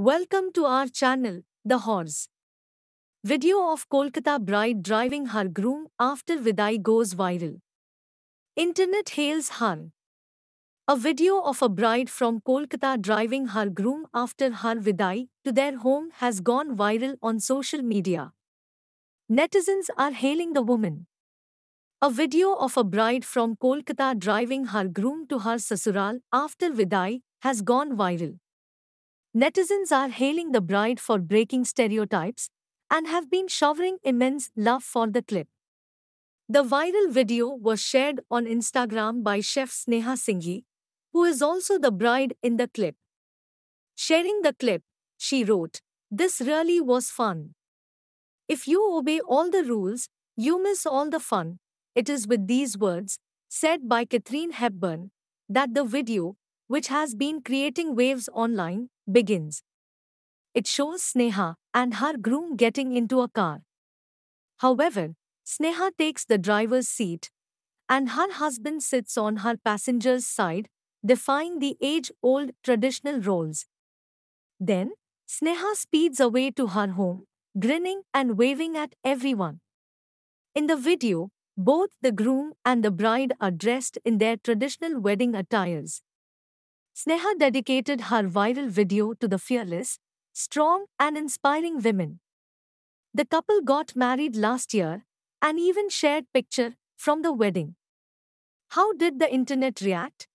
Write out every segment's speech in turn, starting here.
Welcome to our channel, The Horse. Video of Kolkata bride driving her groom after Vidai goes viral. Internet hails her. A video of a bride from Kolkata driving her groom after her Vidai to their home has gone viral on social media. Netizens are hailing the woman. A video of a bride from Kolkata driving her groom to her sasural after Vidai has gone viral. Netizens are hailing the bride for breaking stereotypes and have been showering immense love for the clip. The viral video was shared on Instagram by chef Sneha Singhi, who is also the bride in the clip. Sharing the clip, she wrote, This really was fun. If you obey all the rules, you miss all the fun. It is with these words, said by Katherine Hepburn, that the video, which has been creating waves online, begins. It shows Sneha and her groom getting into a car. However, Sneha takes the driver's seat, and her husband sits on her passenger's side, defying the age old traditional roles. Then, Sneha speeds away to her home, grinning and waving at everyone. In the video, both the groom and the bride are dressed in their traditional wedding attires. Sneha dedicated her viral video to the fearless, strong, and inspiring women. The couple got married last year and even shared picture from the wedding. How did the internet react?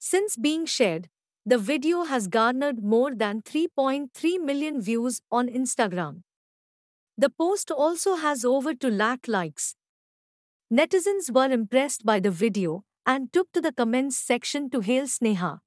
Since being shared, the video has garnered more than 3.3 million views on Instagram. The post also has over 2 lakh likes. Netizens were impressed by the video and took to the comments section to hail Sneha.